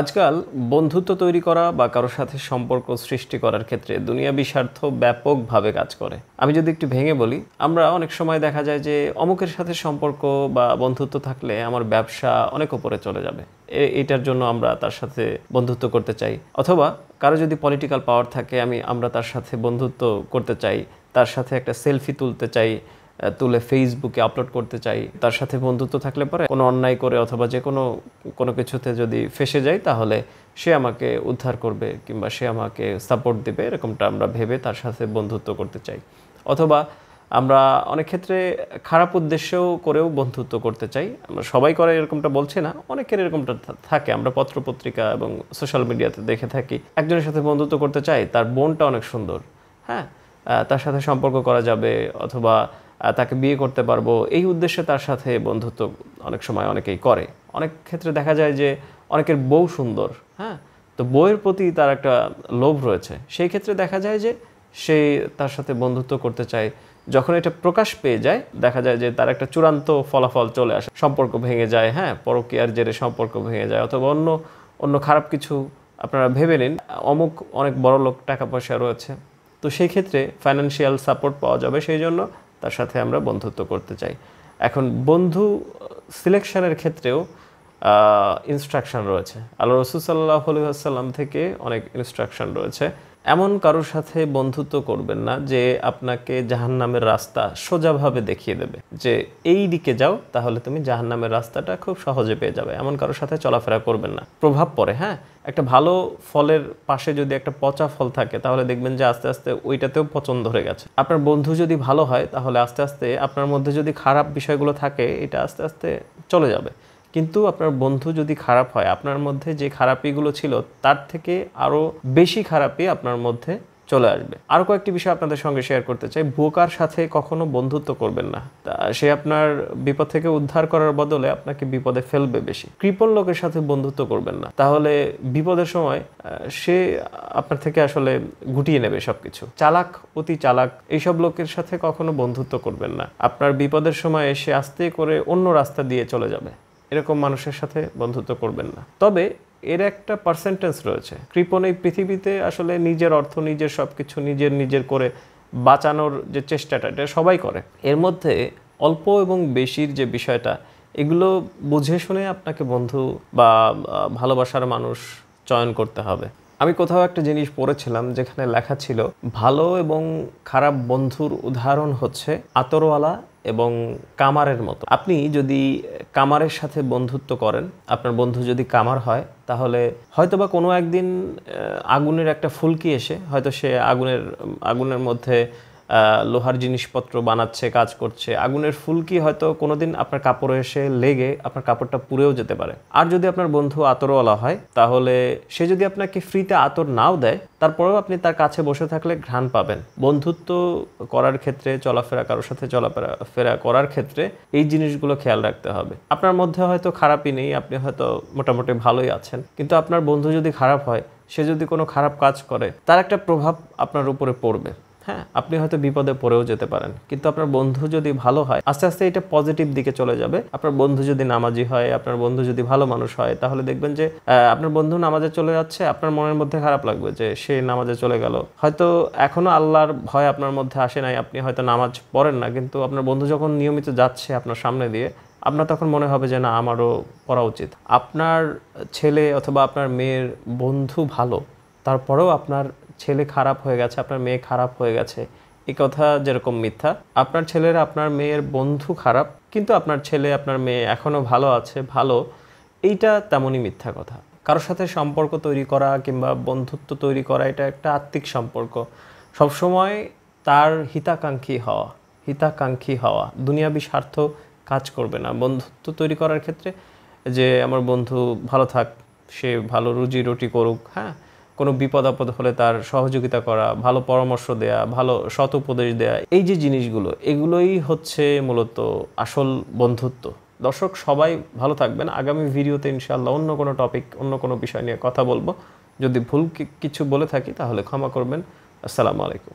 আজকাল বন্ধুত্ব তৈরি করা বা কারোর সাথে সম্পর্ক সৃষ্টি করার ক্ষেত্রে দুনিয়া বিস্বার্থ ব্যাপকভাবে কাজ করে আমি যদি একটু ভেঙে বলি আমরা অনেক সময় দেখা যায় যে অমুকের সাথে সম্পর্ক বা বন্ধুত্ব থাকলে আমার ব্যবসা অনেক ওপরে চলে যাবে এটার জন্য আমরা তার সাথে বন্ধুত্ব করতে চাই অথবা কারো যদি পলিটিক্যাল পাওয়ার থাকে আমি আমরা তার সাথে বন্ধুত্ব করতে চাই তার সাথে একটা সেলফি তুলতে চাই তুলে ফেসবুকে আপলোড করতে চাই তার সাথে বন্ধুত্ব থাকলে পরে কোনো অন্যায় করে অথবা যে কোনো কোনো কিছুতে যদি ফেসে যাই তাহলে সে আমাকে উদ্ধার করবে কিংবা সে আমাকে সাপোর্ট দেবে এরকমটা আমরা ভেবে তার সাথে বন্ধুত্ব করতে চাই অথবা আমরা অনেক ক্ষেত্রে খারাপ উদ্দেশ্যেও করেও বন্ধুত্ব করতে চাই আমরা সবাই করে এরকমটা বলছি না অনেকের এরকমটা থাকে আমরা পত্রপত্রিকা এবং সোশ্যাল মিডিয়াতে দেখে থাকি একজনের সাথে বন্ধুত্ব করতে চাই তার বোনটা অনেক সুন্দর হ্যাঁ তার সাথে সম্পর্ক করা যাবে অথবা তাকে বিয়ে করতে পারবো এই উদ্দেশ্যে তার সাথে বন্ধুত্ব অনেক সময় অনেকেই করে অনেক ক্ষেত্রে দেখা যায় যে অনেকের বউ সুন্দর হ্যাঁ তো বইয়ের প্রতি তার একটা লোভ রয়েছে সেই ক্ষেত্রে দেখা যায় যে সে তার সাথে বন্ধুত্ব করতে চায় যখন এটা প্রকাশ পেয়ে যায় দেখা যায় যে তার একটা চূড়ান্ত ফলাফল চলে আসে সম্পর্ক ভেঙে যায় হ্যাঁ পরকীয়ার জেরে সম্পর্ক ভেঙে যায় অথবা অন্য অন্য খারাপ কিছু আপনারা ভেবে নিন অমুক অনেক বড় লোক টাকা পয়সা রয়েছে তো সেই ক্ষেত্রে ফাইন্যান্সিয়াল সাপোর্ট পাওয়া যাবে সেই জন্য তার সাথে আমরা বন্ধুত্ব করতে চাই এখন বন্ধু সিলেকশনের ক্ষেত্রেও ইনস্ট্রাকশন রয়েছে আল্লাহ রসুল সাল্লাহ আলু আসাল্লাম থেকে অনেক ইনস্ট্রাকশন রয়েছে এমন কারোর সাথে বন্ধুত্ব করবেন না যে আপনাকে জাহান্নামের রাস্তা সোজাভাবে দেখিয়ে দেবে যে এই দিকে যাও তাহলে তুমি জাহান্নামের রাস্তাটা খুব সহজে পেয়ে যাবে এমন কারোর সাথে চলাফেরা করবেন না প্রভাব পড়ে হ্যাঁ একটা ভালো ফলের পাশে যদি একটা পচা ফল থাকে তাহলে দেখবেন যে আস্তে আস্তে ওইটাতেও পচন ধরে গেছে আপনার বন্ধু যদি ভালো হয় তাহলে আস্তে আস্তে আপনার মধ্যে যদি খারাপ বিষয়গুলো থাকে এটা আস্তে আস্তে চলে যাবে কিন্তু আপনার বন্ধু যদি খারাপ হয় আপনার মধ্যে যে খারাপিগুলো ছিল তার থেকে আরও বেশি খারাপি আপনার মধ্যে চলে আসবে আর কয়েকটি বিষয় আপনাদের সঙ্গে শেয়ার করতে চাই বোকার সাথে কখনো বন্ধুত্ব করবেন না সে আপনার বিপদ থেকে উদ্ধার করার বদলে আপনাকে বিপদে ফেলবে বেশি কৃপল লোকের সাথে বন্ধুত্ব করবেন না তাহলে বিপদের সময় সে আপনার থেকে আসলে গুটিয়ে নেবে সব কিছু চালাক অতি চালাক এইসব লোকের সাথে কখনো বন্ধুত্ব করবেন না আপনার বিপদের সময় সে আস্তে করে অন্য রাস্তা দিয়ে চলে যাবে এরকম মানুষের সাথে বন্ধুত্ব করবেন না তবে এর একটা পার্সেন্টেন্স রয়েছে কৃপণ এই পৃথিবীতে আসলে নিজের অর্থ নিজের সব কিছু নিজের নিজের করে বাঁচানোর যে চেষ্টাটা এটা সবাই করে এর মধ্যে অল্প এবং বেশির যে বিষয়টা এগুলো বুঝে শুনে আপনাকে বন্ধু বা ভালোবাসার মানুষ চয়ন করতে হবে আমি কোথাও একটা জিনিস পড়েছিলাম যেখানে লেখা ছিল ভালো এবং খারাপ বন্ধুর উদাহরণ হচ্ছে আতরওয়ালা এবং কামারের মতো আপনি যদি কামারের সাথে বন্ধুত্ব করেন আপনার বন্ধু যদি কামার হয় তাহলে হয়তোবা কোনো একদিন আগুনের একটা ফুলকি এসে হয়তো সে আগুনের আগুনের মধ্যে লোহার জিনিসপত্র বানাচ্ছে কাজ করছে আগুনের ফুলকি হয়তো কোনো দিন আপনার কাপড়ে এসে লেগে আপনার কাপড়টা পুড়েও যেতে পারে আর যদি আপনার বন্ধু আতরওয়ালা হয় তাহলে সে যদি আপনাকে ফ্রিতে আতর নাও দেয় তারপরেও আপনি তার কাছে বসে থাকলে ঘ্রাণ পাবেন বন্ধুত্ব করার ক্ষেত্রে চলাফেরা কারোর সাথে চলাফেরা ফেরা করার ক্ষেত্রে এই জিনিসগুলো খেয়াল রাখতে হবে আপনার মধ্যে হয়তো খারাপই নেই আপনি হয়তো মোটামুটি ভালোই আছেন কিন্তু আপনার বন্ধু যদি খারাপ হয় সে যদি কোনো খারাপ কাজ করে তার একটা প্রভাব আপনার উপরে পড়বে হ্যাঁ আপনি হয়তো বিপদে পড়েও যেতে পারেন কিন্তু আপনার বন্ধু যদি ভালো হয় আস্তে আস্তে এটা পজিটিভ দিকে চলে যাবে আপনার বন্ধু যদি নামাজি হয় আপনার বন্ধু যদি ভালো মানুষ হয় তাহলে দেখবেন যে আপনার বন্ধু নামাজে চলে যাচ্ছে আপনার মনের মধ্যে খারাপ লাগবে যে সে নামাজে চলে গেল হয়তো এখনো আল্লাহর ভয় আপনার মধ্যে আসে নাই আপনি হয়তো নামাজ পড়েন না কিন্তু আপনার বন্ধু যখন নিয়মিত যাচ্ছে আপনার সামনে দিয়ে আপনার তখন মনে হবে যে না আমারও পড়া উচিত আপনার ছেলে অথবা আপনার মেয়ের বন্ধু ভালো তারপরেও আপনার ছেলে খারাপ হয়ে গেছে আপনার মেয়ে খারাপ হয়ে গেছে এ কথা যেরকম মিথ্যা আপনার ছেলের আপনার মেয়ের বন্ধু খারাপ কিন্তু আপনার ছেলে আপনার মেয়ে এখনও ভালো আছে ভালো এইটা তেমনই মিথ্যা কথা কারোর সাথে সম্পর্ক তৈরি করা কিংবা বন্ধুত্ব তৈরি করা এটা একটা আত্মিক সম্পর্ক সবসময় তার হিতাকাঙ্ক্ষী হওয়া হিতাকাঙ্ক্ষী হওয়া দুনিয়াবি স্বার্থ কাজ করবে না বন্ধুত্ব তৈরি করার ক্ষেত্রে যে আমার বন্ধু ভালো থাক সে ভালো রুজি রুটি করুক হ্যাঁ কোনো বিপদ আপদ হলে তার সহযোগিতা করা ভালো পরামর্শ দেয়া ভালো সত উপদেশ দেয়া এই যে জিনিসগুলো এগুলোই হচ্ছে মূলত আসল বন্ধুত্ব দর্শক সবাই ভালো থাকবেন আগামী ভিডিওতে ইনশাআল্লাহ অন্য কোনো টপিক অন্য কোনো বিষয় নিয়ে কথা বলবো যদি ভুল কিছু বলে থাকি তাহলে ক্ষমা করবেন আসসালামু আলাইকুম